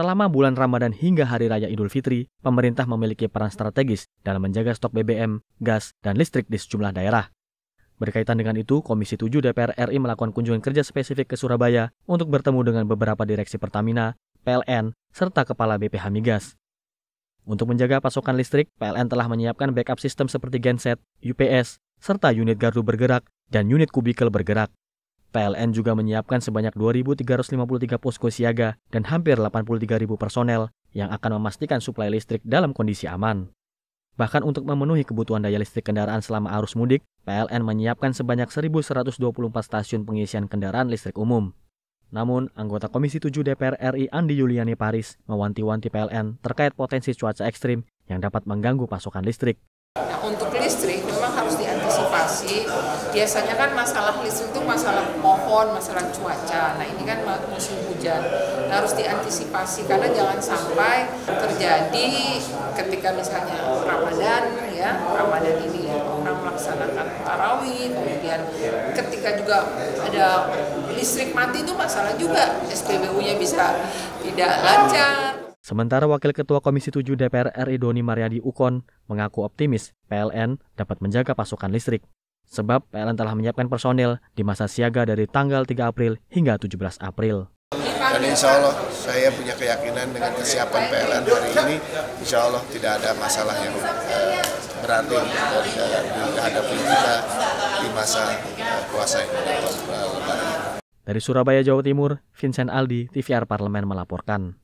Selama bulan Ramadan hingga Hari Raya Idul Fitri, pemerintah memiliki peran strategis dalam menjaga stok BBM, gas, dan listrik di sejumlah daerah. Berkaitan dengan itu, Komisi 7 DPR RI melakukan kunjungan kerja spesifik ke Surabaya untuk bertemu dengan beberapa direksi Pertamina, PLN, serta Kepala BPH Migas. Untuk menjaga pasokan listrik, PLN telah menyiapkan backup sistem seperti genset, UPS, serta unit gardu bergerak dan unit kubikel bergerak. PLN juga menyiapkan sebanyak 2.353 posko siaga dan hampir 83.000 personel yang akan memastikan suplai listrik dalam kondisi aman. Bahkan untuk memenuhi kebutuhan daya listrik kendaraan selama arus mudik, PLN menyiapkan sebanyak 1.124 stasiun pengisian kendaraan listrik umum. Namun, anggota Komisi 7 DPR RI Andi Yuliani Paris mewanti-wanti PLN terkait potensi cuaca ekstrim yang dapat mengganggu pasokan listrik. Nah, untuk listrik memang harus diantisipasi. Biasanya kan masalah listrik itu masalah pohon, masalah cuaca. Nah, ini kan musim hujan. Nah, harus diantisipasi karena jangan sampai terjadi ketika misalnya Ramadan ya, Ramadan ini ya orang melaksanakan tarawih, kemudian ketika juga ada listrik mati itu masalah juga SPBU-nya bisa tidak lancar. Sementara Wakil Ketua Komisi 7 DPR RI Doni Mariadi Ukon mengaku optimis PLN dapat menjaga pasokan listrik. Sebab PLN telah menyiapkan personil di masa siaga dari tanggal 3 April hingga 17 April. Dan insya Allah saya punya keyakinan dengan kesiapan PLN hari ini, insya Allah tidak ada masalah yang eh, berarti eh, dihadapi kita di masa eh, kuasa ini. Dari Surabaya, Jawa Timur, Vincent Aldi, TVR Parlemen melaporkan.